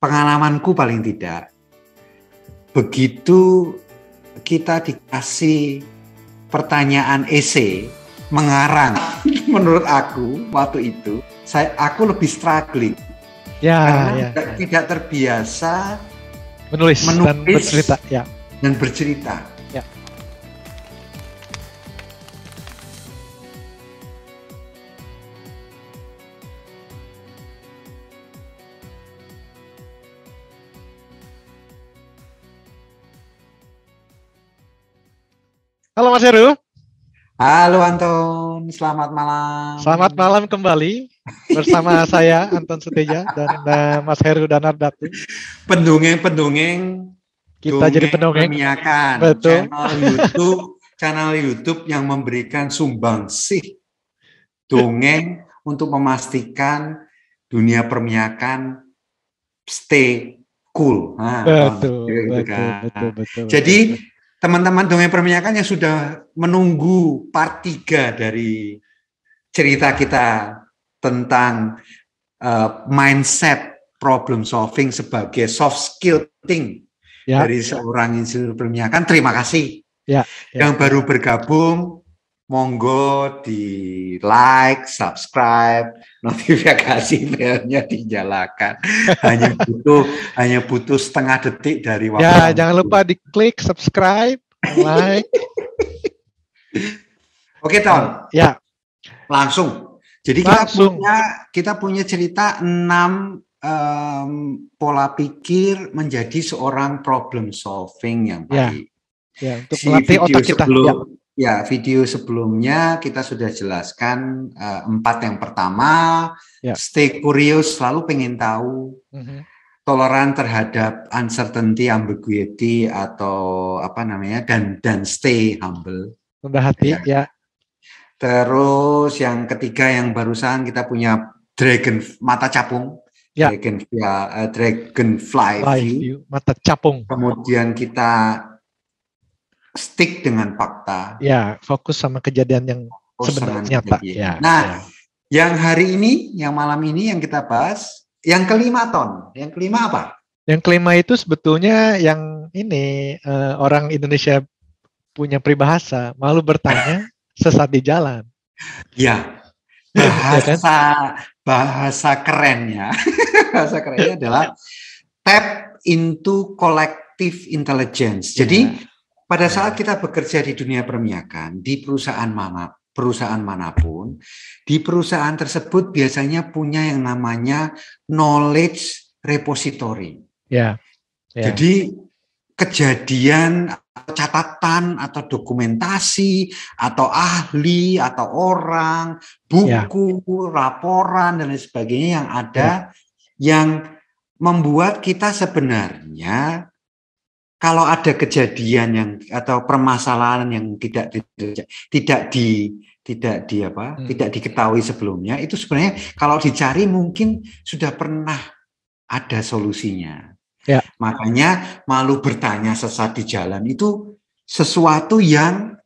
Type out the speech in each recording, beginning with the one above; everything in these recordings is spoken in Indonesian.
pengalamanku paling tidak begitu kita dikasih pertanyaan esai mengarang menurut aku waktu itu saya aku lebih struggling ya, karena ya, ya. tidak, terbiasa menulis, menulis dan bercerita ya dan bercerita Halo Mas Heru. Halo Anton, selamat malam. Selamat malam kembali bersama saya Anton Suteja dan eh, Mas Heru Danardatu. Pendongeng-pendongeng kita dongeng jadi pendongeng. Betul. Channel YouTube, channel YouTube yang memberikan sih, dongeng untuk memastikan dunia permiakan stay cool. Nah, betul, betul, gitu betul, kan. betul, betul, betul. Jadi betul teman-teman dongeng perminyakan yang sudah menunggu part 3 dari cerita kita tentang uh, mindset problem solving sebagai soft skill thing ya. dari seorang insinyur perminyakan. Terima kasih. Ya, ya. Yang baru bergabung monggo di like, subscribe, notifikasi belnya dinyalakan. Hanya butuh hanya butuh setengah detik dari ya, waktu. Ya, jangan lupa di klik subscribe, like. Oke, Ton. Ya. Langsung. Jadi Langsung. kita punya kita punya cerita 6 um, pola pikir menjadi seorang problem solving yang ya. baik. Ya. Ya, untuk si melatih otak kita. Sebelum, ya Ya, video sebelumnya kita sudah jelaskan uh, empat yang pertama, Ya. stay curious, selalu pengen tahu, mm-hmm. toleran terhadap uncertainty, ambiguity atau apa namanya dan dan stay humble. Rendah hati, ya. ya. Terus yang ketiga yang barusan kita punya dragon mata capung, Ya. dragon ya, uh, eh, dragonfly Fly view. view, mata capung. Kemudian kita stick dengan fakta. Ya, fokus sama kejadian yang fokus sebenarnya pak. Ya, nah, ya. yang hari ini, yang malam ini yang kita bahas, yang kelima ton, yang kelima apa? Yang kelima itu sebetulnya yang ini uh, orang Indonesia punya peribahasa, malu bertanya sesat di jalan. Ya, ya kan? bahasa bahasa kerennya, bahasa kerennya adalah ya. tap into collective intelligence. Jadi ya pada saat kita bekerja di dunia perminyakan di perusahaan mana, perusahaan manapun, di perusahaan tersebut biasanya punya yang namanya knowledge repository. Ya. ya. Jadi kejadian catatan atau dokumentasi atau ahli atau orang, buku, ya. laporan dan lain sebagainya yang ada ya. yang membuat kita sebenarnya kalau ada kejadian yang atau permasalahan yang tidak tidak, tidak di tidak di apa hmm. tidak diketahui sebelumnya itu sebenarnya kalau dicari mungkin sudah pernah ada solusinya ya. makanya malu bertanya sesat di jalan itu sesuatu yang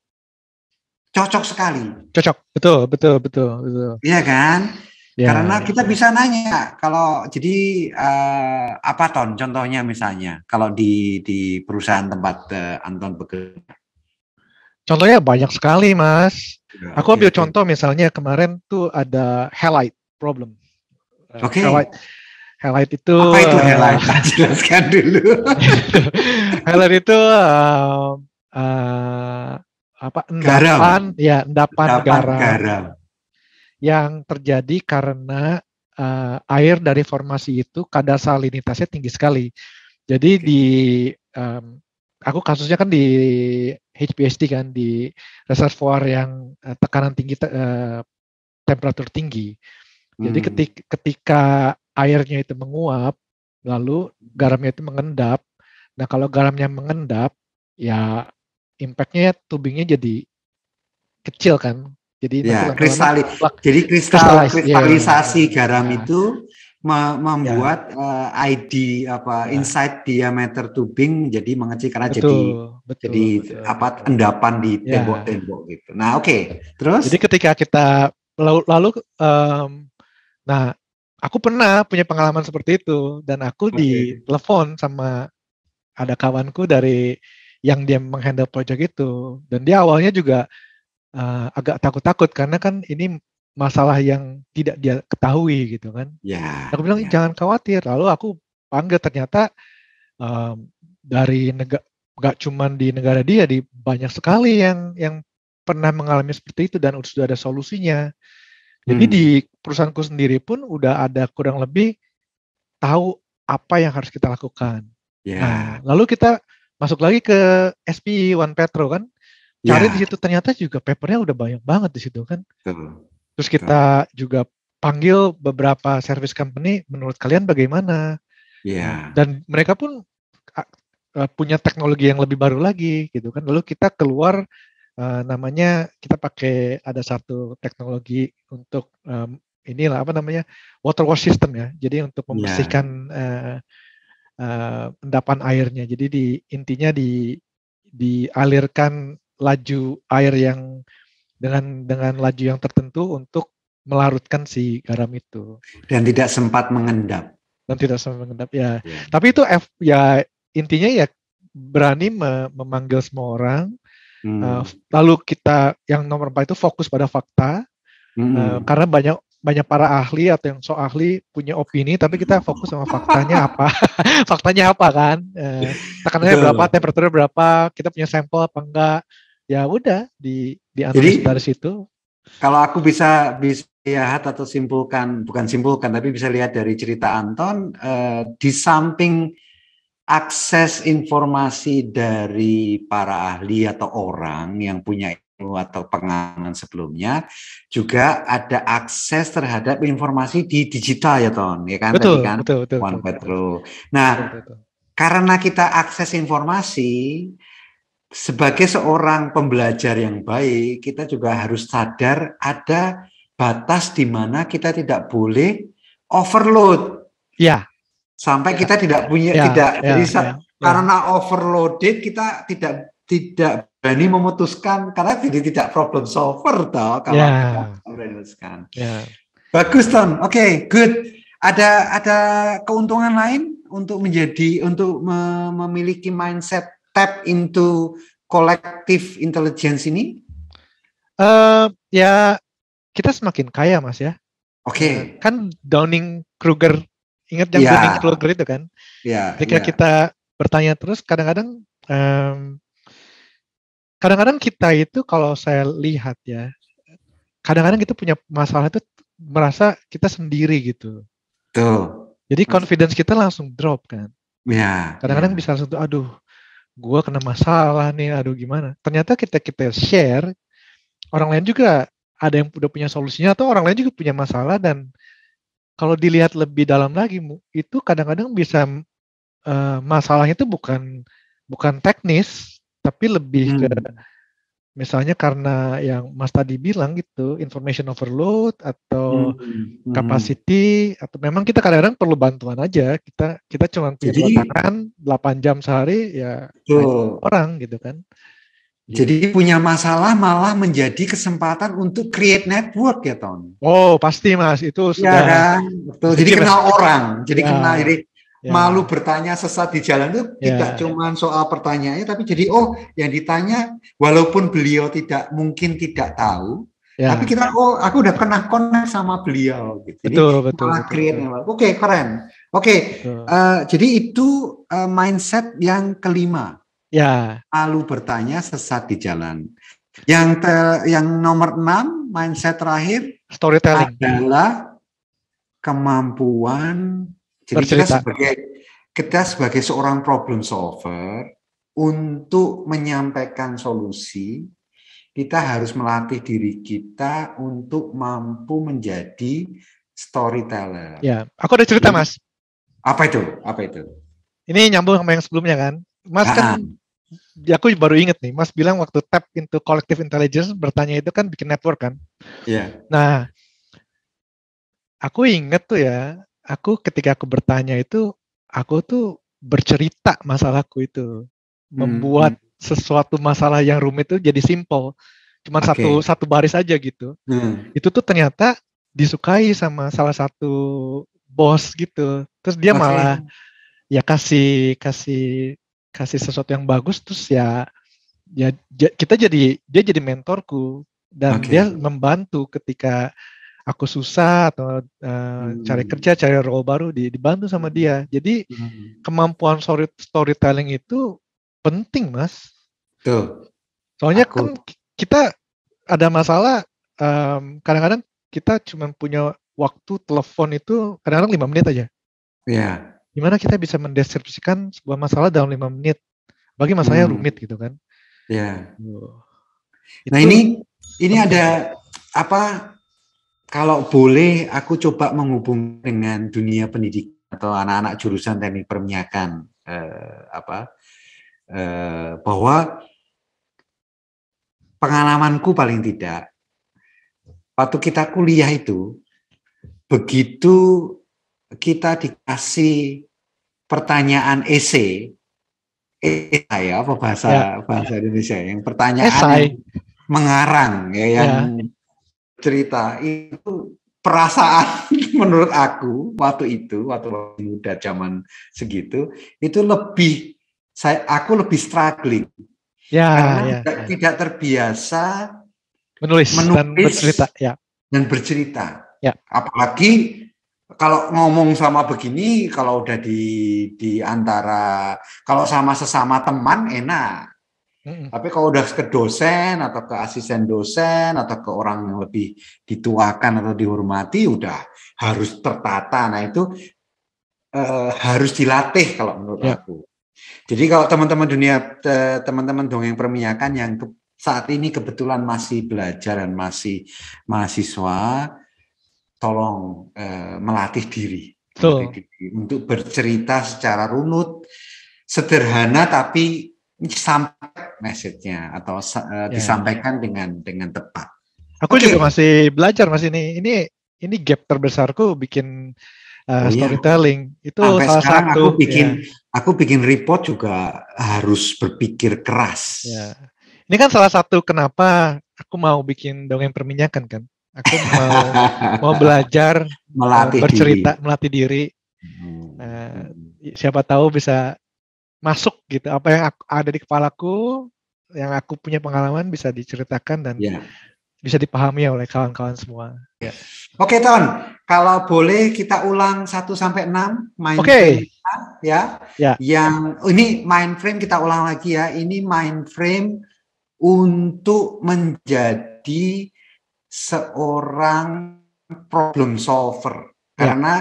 cocok sekali cocok betul betul betul betul iya kan Ya. Karena kita bisa nanya kalau jadi uh, apa ton contohnya misalnya kalau di di perusahaan tempat uh, Anton bekerja. Contohnya banyak sekali, Mas. Ya, Aku ambil ya, contoh ya. misalnya kemarin tuh ada highlight problem. Eh, oke. Okay. itu apa itu highlight? Uh, Jelaskan dulu. Highlight itu uh, uh, apa endapan garam. ya endapan, endapan garam. garam yang terjadi karena uh, air dari formasi itu kadar salinitasnya tinggi sekali. Jadi okay. di um, aku kasusnya kan di HPST kan di reservoir yang uh, tekanan tinggi te uh, temperatur tinggi. Jadi hmm. ketika airnya itu menguap, lalu garamnya itu mengendap. Nah kalau garamnya mengendap, ya impactnya tubingnya jadi kecil kan jadi ya, kristali. Jadi kristal iya, iya, kristalisasi ya. garam ya. itu membuat ya. uh, eh, ID apa ya. insight diameter tubing jadi mengecil karena betul, jadi betul, jadi betul, apa betul. endapan di ya. tembok-tembok ya. gitu. Nah, oke. Okay. Terus Jadi ketika kita lalu, lalu um, nah aku pernah punya pengalaman seperti itu dan aku okay. ditelepon sama ada kawanku dari yang dia menghandle project itu dan dia awalnya juga uh, agak takut-takut karena kan ini masalah yang tidak dia ketahui gitu kan. Ya. Aku bilang ya. jangan khawatir. Lalu aku panggil ternyata um, dari negara nggak cuman di negara dia di banyak sekali yang yang pernah mengalami seperti itu dan sudah ada solusinya. Jadi hmm. di perusahaanku sendiri pun udah ada kurang lebih tahu apa yang harus kita lakukan. Ya. Nah, lalu kita masuk lagi ke SPI One Petro kan. Iya. cari ya. di situ ternyata juga papernya udah banyak banget di situ kan. Betul. Terus kita Betul. juga panggil beberapa service company menurut kalian bagaimana? Iya. Dan mereka pun e, punya teknologi yang lebih baru lagi gitu kan. Lalu kita keluar uh, namanya kita pakai ada satu teknologi untuk um, inilah apa namanya water wash system ya. Jadi untuk membersihkan yeah. Iya. uh, e, uh, endapan airnya. Jadi di intinya di dialirkan laju air yang dengan dengan laju yang tertentu untuk melarutkan si garam itu dan tidak sempat mengendap dan tidak sempat mengendap ya, yeah. tapi itu F, ya intinya ya berani me memanggil semua orang hmm. uh, lalu kita yang nomor empat itu fokus pada fakta hmm. uh, karena banyak banyak para ahli atau yang so ahli punya opini tapi kita fokus sama faktanya apa faktanya apa kan uh, tekanannya berapa temperaturnya berapa kita punya sampel apa enggak ya udah di di Jadi, dari situ. Kalau aku bisa bisa lihat atau simpulkan, bukan simpulkan tapi bisa lihat dari cerita Anton eh, di samping akses informasi dari para ahli atau orang yang punya ilmu atau pengalaman sebelumnya juga ada akses terhadap informasi di digital ya Ton ya kan betul, tadi kan betul, betul, One betul, Petro. Betul, nah betul, betul. karena kita akses informasi sebagai seorang pembelajar yang baik, kita juga harus sadar ada batas di mana kita tidak boleh overload. Ya. Sampai ya. kita tidak punya ya. tidak ya. Jadi, ya, ya. karena ya. overloaded kita tidak tidak berani memutuskan karena jadi tidak problem solver toh kalau ya. memutuskan. Ya. Bagus Ton. Oke, okay, good. Ada ada keuntungan lain untuk menjadi untuk memiliki mindset tap into collective intelligence ini? Uh, ya kita semakin kaya mas ya. Oke. Okay. Eh, kan Downing Kruger ingat yang yeah. Downing Kruger itu kan? Iya. Yeah, Ketika yeah. kita bertanya terus kadang-kadang kadang ehm, kadang-kadang kita itu kalau saya lihat ya kadang-kadang kita punya masalah itu merasa kita sendiri gitu. Tuh. Jadi confidence kita langsung drop kan. Iya. Yeah, kadang-kadang yeah. bisa langsung aduh gue kena masalah nih aduh gimana ternyata kita kita share orang lain juga ada yang udah punya solusinya atau orang lain juga punya masalah dan kalau dilihat lebih dalam lagi itu kadang-kadang bisa uh, masalahnya itu bukan bukan teknis tapi lebih hmm. ke misalnya karena yang Mas tadi bilang gitu, information overload atau hmm. hmm. capacity atau memang kita kadang-kadang perlu bantuan aja. Kita kita cuma punya Jadi, tangan 8 jam sehari ya tuh. orang gitu kan. Jadi iya. punya masalah malah menjadi kesempatan untuk create network ya Ton. Oh pasti Mas itu iya sudah. Ya kan, betul. Jadi, jadi kenal orang, jadi ya. kenal, jadi Ya. Malu bertanya sesat di jalan itu ya. tidak cuma soal pertanyaannya, tapi jadi oh yang ditanya walaupun beliau tidak mungkin tidak tahu, ya. tapi kita oh aku udah pernah connect sama beliau gitu. Betul jadi, betul. betul, betul. Oke okay, keren. Oke okay, uh, eh, jadi itu uh, mindset yang kelima. Ya. Malu bertanya sesat di jalan. Yang te, yang nomor enam mindset terakhir storytelling adalah kemampuan jadi kita sebagai kita sebagai seorang problem solver untuk menyampaikan solusi kita harus melatih diri kita untuk mampu menjadi storyteller. Ya, aku ada cerita, Mas. Apa itu? Apa itu? Ini nyambung sama yang sebelumnya kan. Mas nah. kan aku baru inget nih, Mas bilang waktu tap into collective intelligence bertanya itu kan bikin network kan. Iya. Yeah. Nah, aku inget tuh ya, aku ketika aku bertanya itu aku tuh bercerita masalahku itu hmm, membuat hmm. sesuatu masalah yang rumit itu jadi simple cuma okay. satu satu baris aja gitu hmm. itu tuh ternyata disukai sama salah satu bos gitu terus dia okay. malah ya kasih kasih kasih sesuatu yang bagus terus ya ya kita jadi dia jadi mentorku dan okay. dia membantu ketika aku susah atau uh, hmm. cari kerja cari role baru di, dibantu sama dia jadi hmm. kemampuan story, storytelling itu penting mas tuh soalnya aku. kan kita ada masalah um, kadang-kadang kita cuma punya waktu telepon itu kadang-kadang lima menit aja Iya. yeah. gimana kita bisa mendeskripsikan sebuah masalah dalam lima menit bagi masalahnya hmm. rumit gitu kan Iya. yeah. Nah ini ini ada apa kalau boleh, aku coba menghubung dengan dunia pendidikan atau anak-anak jurusan teknik perminyakan eh, apa eh, bahwa pengalamanku paling tidak waktu kita kuliah itu begitu kita dikasih pertanyaan EC esai ya apa bahasa ya. bahasa Indonesia ya, yang pertanyaan yang mengarang ya yang ya cerita itu perasaan menurut aku waktu itu waktu muda zaman segitu itu lebih saya aku lebih struggling ya, ya, tidak, ya. tidak terbiasa menulis, menulis dan bercerita ya dan bercerita ya. apalagi kalau ngomong sama begini kalau udah di di antara kalau sama sesama teman enak tapi kalau udah ke dosen atau ke asisten dosen atau ke orang yang lebih dituakan atau dihormati, udah harus tertata. Nah itu uh, harus dilatih kalau menurut yeah. aku. Jadi kalau teman-teman dunia eh, teman-teman dongeng perminyakan yang ke, saat ini kebetulan masih belajar dan masih mahasiswa, tolong uh, melatih diri, so. melatih diri untuk bercerita secara runut, sederhana tapi sampai message-nya atau uh, eh, yeah. Ya. disampaikan dengan dengan tepat. Aku okay. juga masih belajar masih ini ini ini gap terbesarku bikin uh, oh, iya. storytelling itu Sampai salah sekarang satu. Aku bikin yeah. aku bikin report juga harus berpikir keras. Yeah. Ini kan salah satu kenapa aku mau bikin dongeng perminyakan kan. Aku mau mau belajar melatih uh, bercerita diri. melatih diri. Hmm. Uh, siapa tahu bisa masuk gitu apa yang aku, ada di kepalaku yang aku punya pengalaman bisa diceritakan dan yeah. bisa dipahami oleh kawan-kawan semua. Yeah. Oke, okay, Ton. Kalau boleh kita ulang 1 sampai 6 main okay. ya. Yeah. Yang ini mind frame kita ulang lagi ya. Ini mind frame untuk menjadi seorang problem solver. Ya. Karena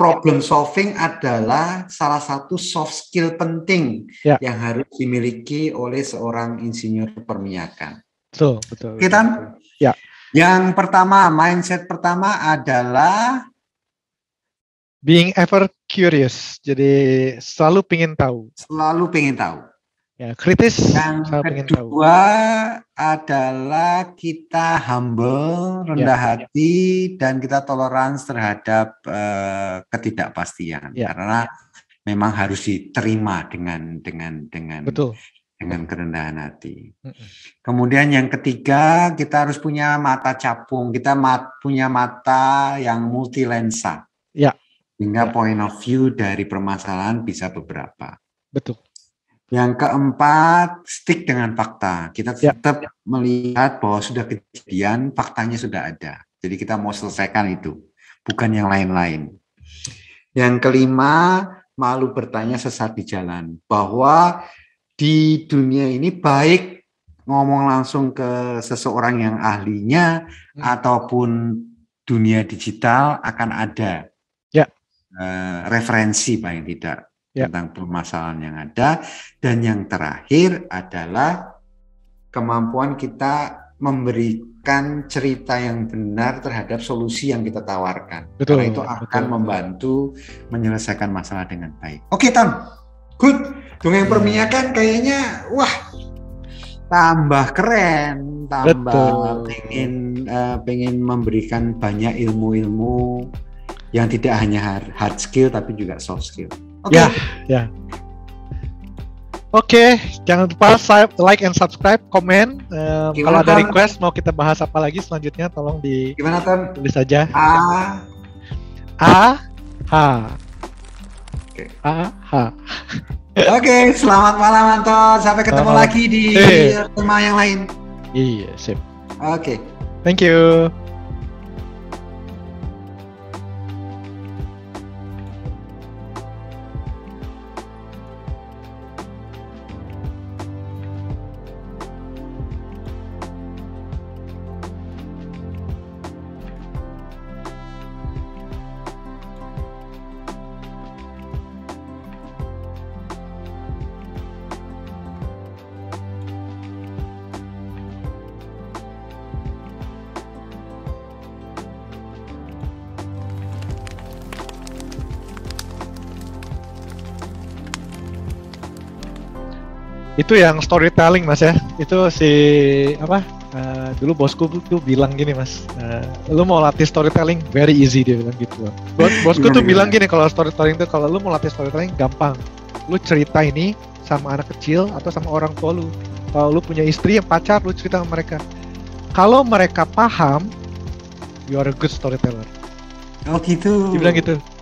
problem solving adalah salah satu soft skill penting ya. yang harus dimiliki oleh seorang insinyur perminyakan. Betul, betul. Kita ya. Yang pertama, mindset pertama adalah being ever curious. Jadi selalu pingin tahu. Selalu pingin tahu ya kritis yang kedua adalah kita humble ya, rendah ya, hati ya. dan kita tolerans terhadap uh, ketidakpastian ya, karena ya. memang harus diterima dengan dengan dengan Betul. dengan kerendahan hati kemudian yang ketiga kita harus punya mata capung kita mat, punya mata yang multi lensa ya sehingga ya. point of view dari permasalahan bisa beberapa betul yang keempat, stick dengan fakta. Kita ya. tetap ya. melihat bahwa sudah kejadian, faktanya sudah ada. Jadi kita mau selesaikan itu, bukan yang lain-lain. Yang kelima, malu bertanya sesat di jalan. Bahwa di dunia ini baik ngomong langsung ke seseorang yang ahlinya hmm. ataupun dunia digital akan ada ya. uh, referensi paling tidak ya. tentang permasalahan yang ada dan yang terakhir adalah kemampuan kita memberikan cerita yang benar terhadap solusi yang kita tawarkan. Betul, Karena itu akan betul. membantu menyelesaikan masalah dengan baik. Oke, okay, Tam. Good. Dongeng hmm. kayaknya wah tambah keren, tambah pengen uh, eh, pengen memberikan banyak ilmu-ilmu yang tidak hanya hard skill tapi juga soft skill. Okay. Ya, ya. Oke, okay, jangan lupa like and subscribe, komen. Um, kalau ada request mau kita bahas apa lagi selanjutnya, tolong di Gimana, Ton? Tulis saja. A A H. Oke, okay, selamat malam Anton. Sampai ketemu selamat. lagi di tema eh. yang lain. Iya, sip. Oke. Okay. Thank you. itu yang storytelling mas ya itu si apa uh, dulu bosku tuh bilang gini mas uh, lu mau latih storytelling very easy dia bilang gitu Bos bosku tuh iya, bilang iya. gini kalau storytelling tuh kalau lu mau latih storytelling gampang lu cerita ini sama anak kecil atau sama orang tua lu kalau lu punya istri yang pacar lu cerita sama mereka kalau mereka paham you are a good storyteller oh gitu dia bilang gitu